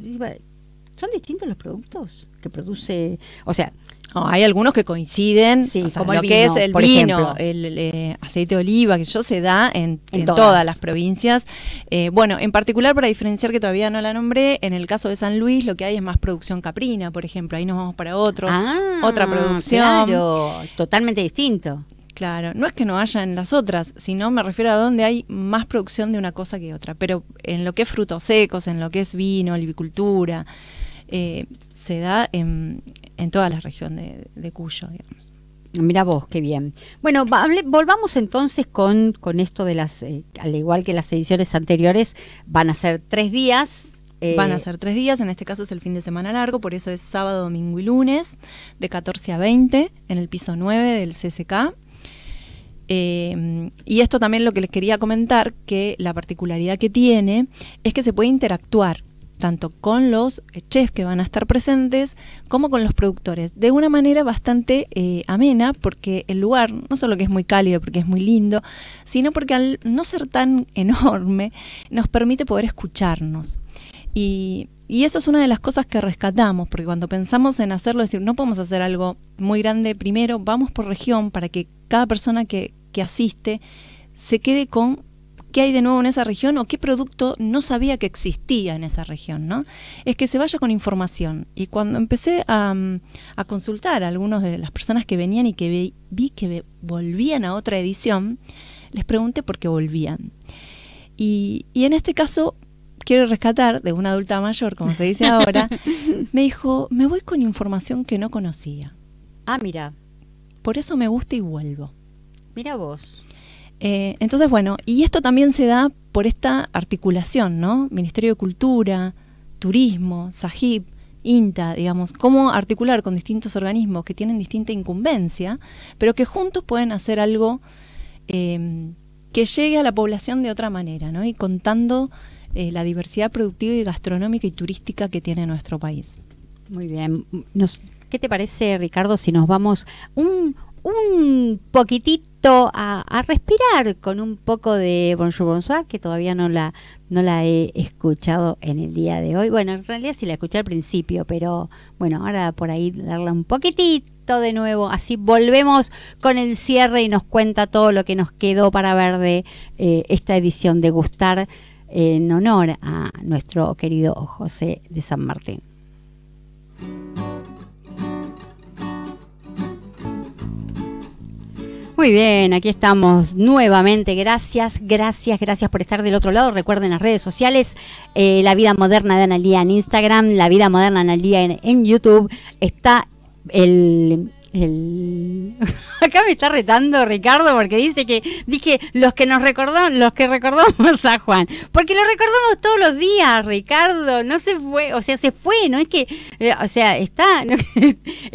¿Son distintos los productos que produce? O sea... hay algunos que coinciden, como lo que es el vino, el, eh, aceite de oliva, que yo se da en, todas. las provincias. Eh, bueno, en particular, para diferenciar que todavía no la nombré, en el caso de San Luis lo que hay es más producción caprina, por ejemplo, ahí nos vamos para otro, ah, otra producción. totalmente distinto. Claro, no es que no haya en las otras, sino me refiero a donde hay más producción de una cosa que otra, pero en lo que es frutos secos, en lo que es vino, olivicultura, eh, se da en, toda la región de, Cuyo, Mira vos, qué bien. Bueno, volvamos entonces con, con esto de las, eh, al igual que las ediciones anteriores, van a ser tres días, eh, Van a ser tres días, en este caso es el fin de semana largo, por eso es sábado, domingo y lunes, de 14 a 20, en el piso 9 del CCK. y esto también lo que les quería comentar, que la particularidad que tiene es que se puede interactuar tanto con los chefs que van a estar presentes como con los productores, de una manera bastante eh, amena, porque el lugar no solo que es muy cálido, porque es muy lindo, sino porque al no ser tan enorme, nos permite poder escucharnos. Y, eso es una de las cosas que rescatamos, porque cuando pensamos en hacerlo, decir, no podemos hacer algo muy grande primero, vamos por región para que cada persona que, que asiste se quede con qué hay de nuevo en esa región o qué producto no sabía que existía en esa región, ¿no? Es que se vaya con información. Y cuando empecé a, mm, consultar a algunas de las personas que venían y que vi, que volvían a otra edición, les pregunté por qué volvían. Y, y en este caso quiero rescatar de una adulta mayor, como se dice ahora, me dijo, me voy con información que no conocía. Ah, mira. Por eso me gusta y vuelvo. Mira vos. Eh, entonces, bueno, y esto también se da por esta articulación, ¿no? Ministerio de Cultura, Turismo, SAGIP, INTA, digamos, cómo articular con distintos organismos que tienen distinta incumbencia, pero que juntos pueden hacer algo em, que llegue a la población de otra manera, ¿no? Y contando eh, la diversidad productiva y gastronómica y turística que tiene nuestro país. Muy bien. ¿Qué te parece, Ricardo, si nos vamos un, un poquitito a, respirar con un poco de Bonjour Bonsoir, que todavía no la, no la he escuchado en el día de hoy. Bueno, en realidad sí la escuché al principio, pero bueno, ahora por ahí darla un poquitito de nuevo. Así volvemos con el cierre y nos cuenta todo lo que nos quedó para ver de eh, esta edición de Gustar en honor a nuestro querido José de San Martín. Muy bien, aquí estamos nuevamente. Gracias, gracias, gracias por estar del otro lado. Recuerden las redes sociales, eh, La Vida Moderna de Analía en Instagram, La Vida Moderna Analía en, YouTube. Está el Acá me está retando Ricardo porque dice que dije los que nos recordamos, los que recordamos a Juan, porque lo recordamos todos los días, Ricardo, no se fue, o sea, se fue, no es que, eh, o sea, está,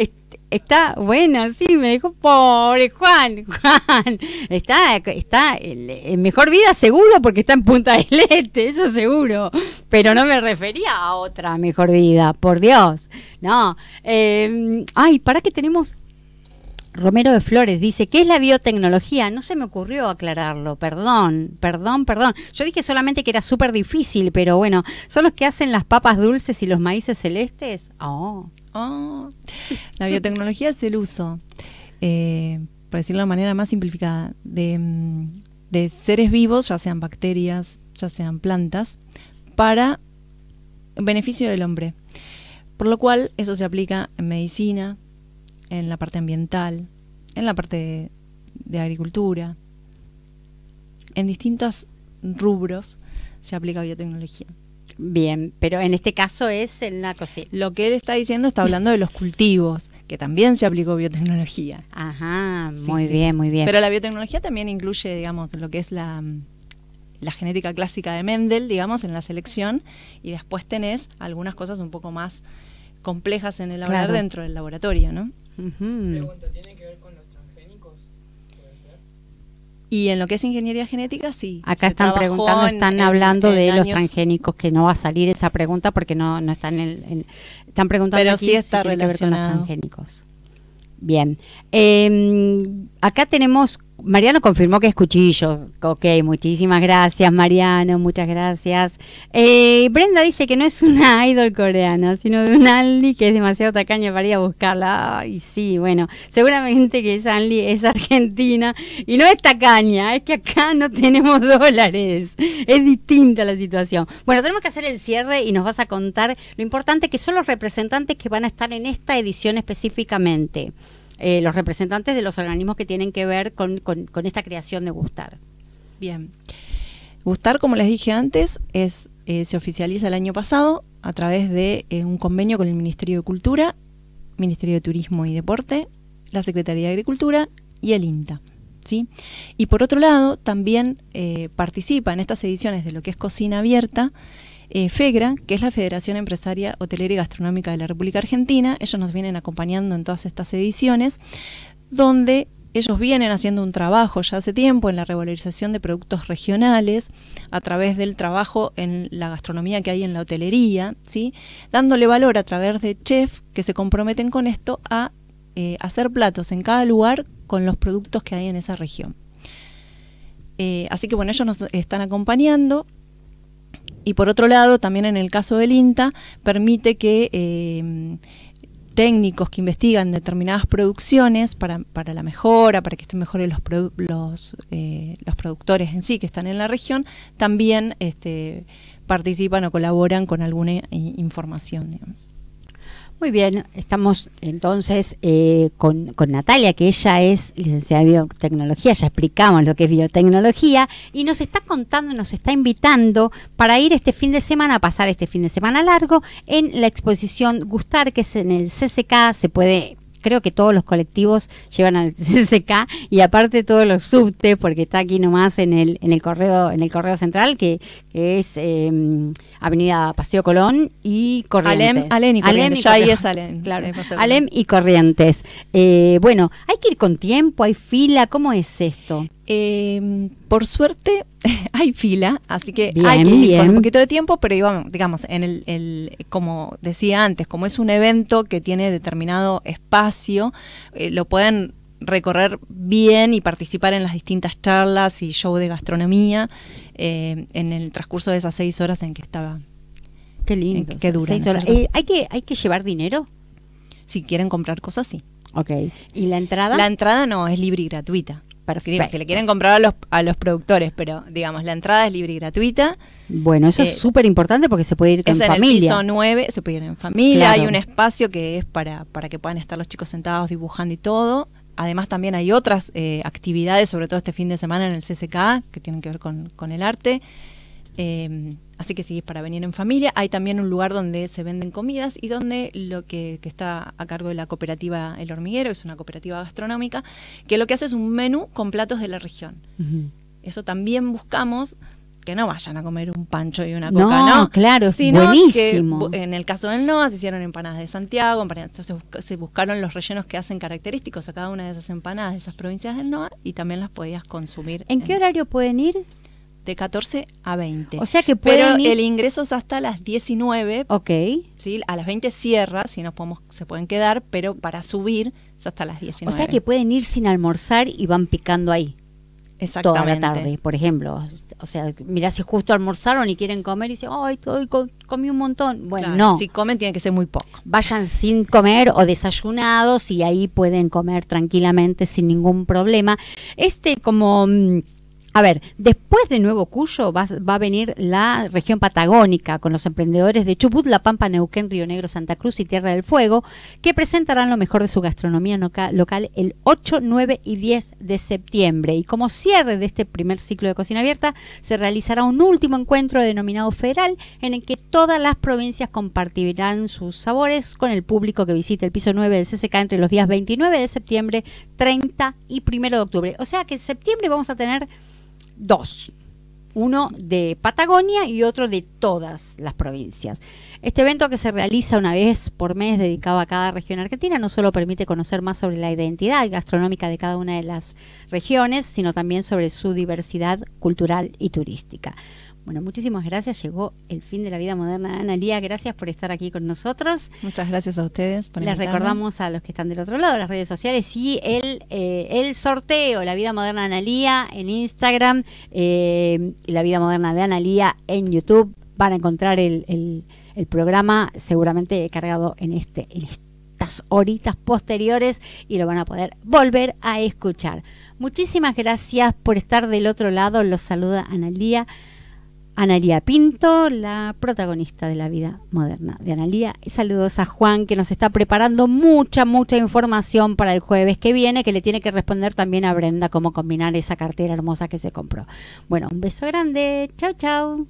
Está bueno, sí, me dijo, pobre Juan, Juan. Está, está en mejor vida seguro porque está en Punta de Este, eso seguro. Pero no me refería a otra mejor vida, por Dios. No. Eh, ay, ¿para qué tenemos Romero de Flores dice, ¿qué es la biotecnología? No se me ocurrió aclararlo, perdón, perdón, perdón. Yo dije solamente que era súper difícil, pero bueno, ¿son los que hacen las papas dulces y los maíces celestes? Oh. oh. La biotecnología es el uso, eh, por decirlo de la manera más simplificada, de, mm, de seres vivos, ya sean bacterias, ya sean plantas, para beneficio del hombre. Por lo cual, eso se aplica en medicina, en la parte ambiental, en la parte de, agricultura, en distintos rubros se aplica biotecnología. Bien, pero en este caso es en la cocina. Lo que él está diciendo está hablando de los cultivos, que también se aplicó biotecnología. Ajá, muy bien, muy bien. Pero la biotecnología también incluye, digamos, lo que es la, genética clásica de Mendel, digamos, en la selección, y después tenés algunas cosas un poco más complejas en el hablar dentro del laboratorio, ¿no? ¿tiene que ver con los transgénicos? Y en lo que es ingeniería genética, sí. Acá están preguntando, están hablando de los transgénicos, que no va a salir esa pregunta porque no, no están en, Están preguntando aquí si tiene que ver con los transgénicos. Bien. Em, acá tenemos Mariano confirmó que es cuchillo. Ok, muchísimas gracias, Mariano, muchas gracias. Eh, Brenda dice que no es una idol coreana, sino de un Anli que es demasiado tacaña para ir a buscarla. Y sí, bueno, seguramente que esa Anli es argentina y no es tacaña, es que acá no tenemos dólares. Es distinta la situación. Bueno, tenemos que hacer el cierre y nos vas a contar lo importante que son los representantes que van a estar en esta edición específicamente. Eh, los representantes de los organismos que tienen que ver con, con, esta creación de Gustar. Bien. Gustar, como les dije antes, es, eh, se oficializa el año pasado a través de eh, un convenio con el Ministerio de Cultura, Ministerio de Turismo y Deporte, la Secretaría de Agricultura y el INTA. ¿sí? Y por otro lado, también participa en estas ediciones de lo que es Cocina Abierta eh, FEGRA, que es la Federación Empresaria Hotelera y Gastronómica de la República Argentina. Ellos nos vienen acompañando en todas estas ediciones, donde ellos vienen haciendo un trabajo ya hace tiempo en la revalorización de productos regionales a través del trabajo en la gastronomía que hay en la hotelería, ¿sí? dándole valor a través de Chef... que se comprometen con esto a eh, hacer platos en cada lugar con los productos que hay en esa región. Eh, así que bueno, ellos nos están acompañando y por otro lado, también en el caso del INTA, permite que eh, técnicos que investigan determinadas producciones para, para, la mejora, para que estén mejores los, los, eh, los, productores en sí que están en la región, también este, participan o colaboran con alguna información. Digamos. Muy bien, estamos entonces eh, con, Natalia, que ella es licenciada en biotecnología, ya explicamos lo que es biotecnología, y nos está contando, nos está invitando para ir este fin de semana, a pasar este fin de semana largo, en la exposición Gustar, que es en el CCK, se puede creo que todos los colectivos llevan al CCK y aparte todos los subtes, porque está aquí nomás en el, en el correo, en el correo central, que, es em, Avenida Paseo Colón y Corrientes. Alem, y Corrientes, y Corrientes. Eh, bueno, hay que ir con tiempo, hay fila, ¿cómo es esto? Em, por suerte hay fila, así que hay con un poquito de tiempo, pero digamos, en el, como decía antes, como es un evento que tiene determinado espacio, eh, lo pueden recorrer bien y participar en las distintas charlas y show de gastronomía em, en el transcurso de esas seis horas en que estaba. Qué lindo. qué eh, ¿hay, que, llevar dinero? Si quieren comprar cosas, sí. ¿Y la entrada? La entrada no, es libre y gratuita si le quieren comprar a los, a los productores, pero digamos, la entrada es libre y gratuita. Bueno, eso es eh, súper importante porque se puede ir en familia. El piso 9, se puede ir en familia, hay un espacio que es para, para que puedan estar los chicos sentados dibujando y todo. Además también hay otras eh, actividades, sobre todo este fin de semana en el CSK, que tienen que ver con, con el arte. Em, así que si es para venir en familia. Hay también un lugar donde se venden comidas y donde lo que, está a cargo de la cooperativa El Hormiguero, es una cooperativa gastronómica, que lo que hace es un menú con platos de la región. Eso también buscamos que no vayan a comer un pancho y una coca, ¿no? claro, Sino buenísimo. en el caso del NOA se hicieron empanadas de Santiago, entonces se buscaron los rellenos que hacen característicos a cada una de esas empanadas de esas provincias del NOA y también las podías consumir. en... qué horario pueden ir? de 14 a 20. O sea que pueden Pero el ingreso es hasta las 19. Ok. ¿sí? A las 20 cierra, si nos podemos, se pueden quedar, pero para subir es hasta las 19. O sea que pueden ir sin almorzar y van picando ahí. Exactamente. Toda la tarde, por ejemplo. O sea, mirá si justo almorzaron y quieren comer y dicen, ay, comí un montón. Bueno, no. Si comen tiene que ser muy poco. Vayan sin comer o desayunados y ahí pueden comer tranquilamente sin ningún problema. Este como... Mm, a ver, después de Nuevo Cuyo va, a venir la región patagónica con los emprendedores de Chubut, La Pampa, Neuquén, Río Negro, Santa Cruz y Tierra del Fuego, que presentarán lo mejor de su gastronomía local el 8, 9 y 10 de septiembre. Y como cierre de este primer ciclo de cocina abierta, se realizará un último encuentro denominado Federal, en el que todas las provincias compartirán sus sabores con el público que visite el piso 9 del CCK entre los días 29 de septiembre, 30 y 1 de octubre. O sea que en septiembre vamos a tener dos, uno de Patagonia y otro de todas las provincias. Este evento que se realiza una vez por mes dedicado a cada región argentina no solo permite conocer más sobre la identidad gastronómica de cada una de las regiones, sino también sobre su diversidad cultural y turística. Bueno, muchísimas gracias. Llegó el fin de la vida moderna. Analía, gracias por estar aquí con nosotros. Muchas gracias a ustedes. Por Les recordamos a los que están del otro lado, las redes sociales y el, eh, el sorteo, La Vida Moderna de Analía en Instagram, y eh, La Vida Moderna de Analía en YouTube. Van a encontrar el, el programa seguramente cargado en este, en estas horitas posteriores y lo van a poder volver a escuchar. Muchísimas gracias por estar del otro lado. Los saluda Analía. Analía Pinto, la protagonista de la vida moderna de Analía. Y saludos a Juan que nos está preparando mucha, mucha información para el jueves que viene, que le tiene que responder también a Brenda cómo combinar esa cartera hermosa que se compró. Bueno, un beso grande. Chao, chao.